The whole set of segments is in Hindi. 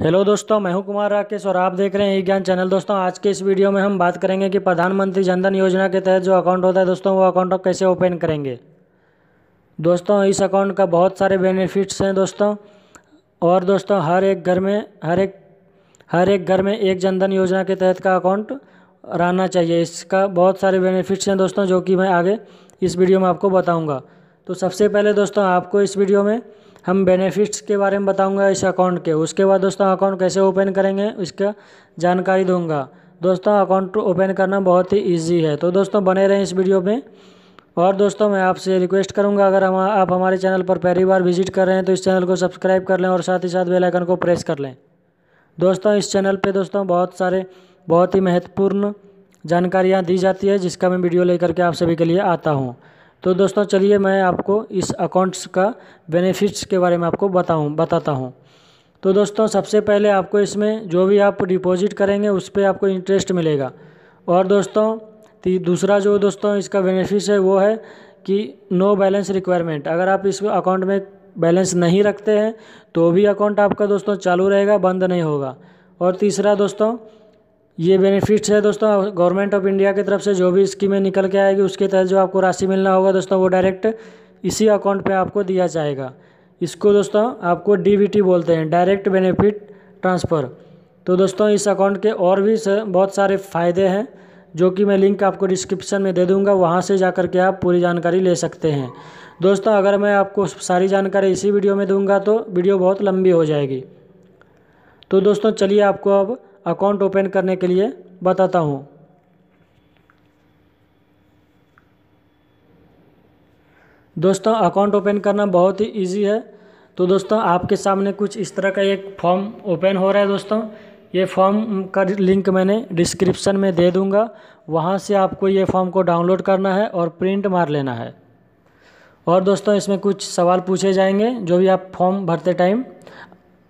हेलो दोस्तों मैं हूं कुमार राकेश और आप देख रहे हैं ई ज्ञान चैनल दोस्तों आज के इस वीडियो में हम बात करेंगे कि प्रधानमंत्री जनधन योजना के तहत जो अकाउंट होता है दोस्तों वो अकाउंट आप कैसे ओपन करेंगे दोस्तों इस अकाउंट का बहुत सारे बेनिफिट्स हैं दोस्तों और दोस्तों हर एक घर में हर एक हर एक घर में एक जनधन योजना के तहत का अकाउंट रहना चाहिए इसका बहुत सारे बेनिफिट्स हैं दोस्तों जो कि मैं आगे इस वीडियो में आपको बताऊँगा तो सबसे पहले दोस्तों आपको इस वीडियो में हम बेनिफिट्स के बारे में बताऊंगा इस अकाउंट के उसके बाद दोस्तों अकाउंट कैसे ओपन करेंगे इसका जानकारी दूंगा दोस्तों अकाउंट ओपन करना बहुत ही ईजी है तो दोस्तों बने रहें इस वीडियो में और दोस्तों मैं आपसे रिक्वेस्ट करूंगा अगर हम आप हमारे चैनल पर पहली बार विजिट कर रहे हैं तो इस चैनल को सब्सक्राइब कर लें और साथ ही साथ बेलाइकन को प्रेस कर लें दोस्तों इस चैनल पर दोस्तों बहुत सारे बहुत ही महत्वपूर्ण जानकारियाँ दी जाती है जिसका मैं वीडियो लेकर के आप सभी के लिए आता हूँ तो दोस्तों चलिए मैं आपको इस अकाउंट्स का बेनिफिट्स के बारे में आपको बताऊँ बताता हूँ तो दोस्तों सबसे पहले आपको इसमें जो भी आप डिपॉजिट करेंगे उस पर आपको इंटरेस्ट मिलेगा और दोस्तों दूसरा जो दोस्तों इसका बेनिफिट है वो है कि नो बैलेंस रिक्वायरमेंट अगर आप इस अकाउंट में बैलेंस नहीं रखते हैं तो भी अकाउंट आपका दोस्तों चालू रहेगा बंद नहीं होगा और तीसरा दोस्तों ये बेनिफिट्स है दोस्तों गवर्नमेंट ऑफ इंडिया की तरफ से जो भी स्कीमें निकल के आएगी उसके तहत जो आपको राशि मिलना होगा दोस्तों वो डायरेक्ट इसी अकाउंट पे आपको दिया जाएगा इसको दोस्तों आपको डी बोलते हैं डायरेक्ट बेनिफिट ट्रांसफ़र तो दोस्तों इस अकाउंट के और भी बहुत सारे फ़ायदे हैं जो कि मैं लिंक आपको डिस्क्रिप्शन में दे दूँगा वहाँ से जा कर के आप पूरी जानकारी ले सकते हैं दोस्तों अगर मैं आपको सारी जानकारी इसी वीडियो में दूँगा तो वीडियो बहुत लंबी हो जाएगी तो दोस्तों चलिए आपको अब अकाउंट ओपन करने के लिए बताता हूँ दोस्तों अकाउंट ओपन करना बहुत ही इजी है तो दोस्तों आपके सामने कुछ इस तरह का एक फॉर्म ओपन हो रहा है दोस्तों ये फॉर्म का लिंक मैंने डिस्क्रिप्शन में दे दूंगा वहाँ से आपको ये फॉर्म को डाउनलोड करना है और प्रिंट मार लेना है और दोस्तों इसमें कुछ सवाल पूछे जाएंगे जो भी आप फॉर्म भरते टाइम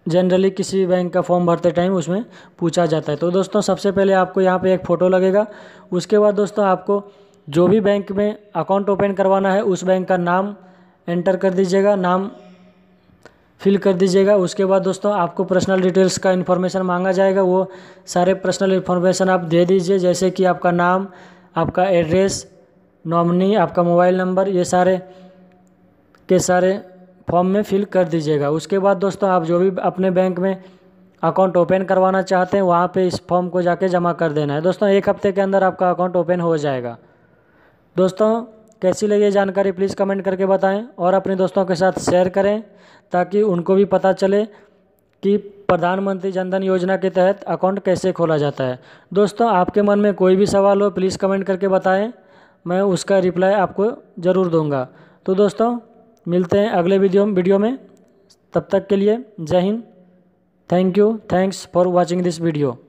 जनरली किसी भी बैंक का फॉर्म भरते टाइम उसमें पूछा जाता है तो दोस्तों सबसे पहले आपको यहाँ पे एक फ़ोटो लगेगा उसके बाद दोस्तों आपको जो भी बैंक में अकाउंट ओपन करवाना है उस बैंक का नाम एंटर कर दीजिएगा नाम फिल कर दीजिएगा उसके बाद दोस्तों आपको पर्सनल डिटेल्स का इन्फॉर्मेशन मांगा जाएगा वो सारे पर्सनल इन्फॉर्मेशन आप दे दीजिए जैसे कि आपका नाम आपका एड्रेस नॉमनी आपका मोबाइल नंबर ये सारे के सारे फॉर्म में फिल कर दीजिएगा उसके बाद दोस्तों आप जो भी अपने बैंक में अकाउंट ओपन करवाना चाहते हैं वहाँ पे इस फॉर्म को जाके जमा कर देना है दोस्तों एक हफ्ते के अंदर आपका अकाउंट ओपन हो जाएगा दोस्तों कैसी लगी जानकारी प्लीज़ कमेंट करके बताएं और अपने दोस्तों के साथ शेयर करें ताकि उनको भी पता चले कि प्रधानमंत्री जनधन योजना के तहत अकाउंट कैसे खोला जाता है दोस्तों आपके मन में कोई भी सवाल हो प्लीज़ कमेंट करके बताएँ मैं उसका रिप्लाई आपको ज़रूर दूँगा तो दोस्तों मिलते हैं अगले वीडियो वीडियो में तब तक के लिए जय हिंद thank you thanks for watching this video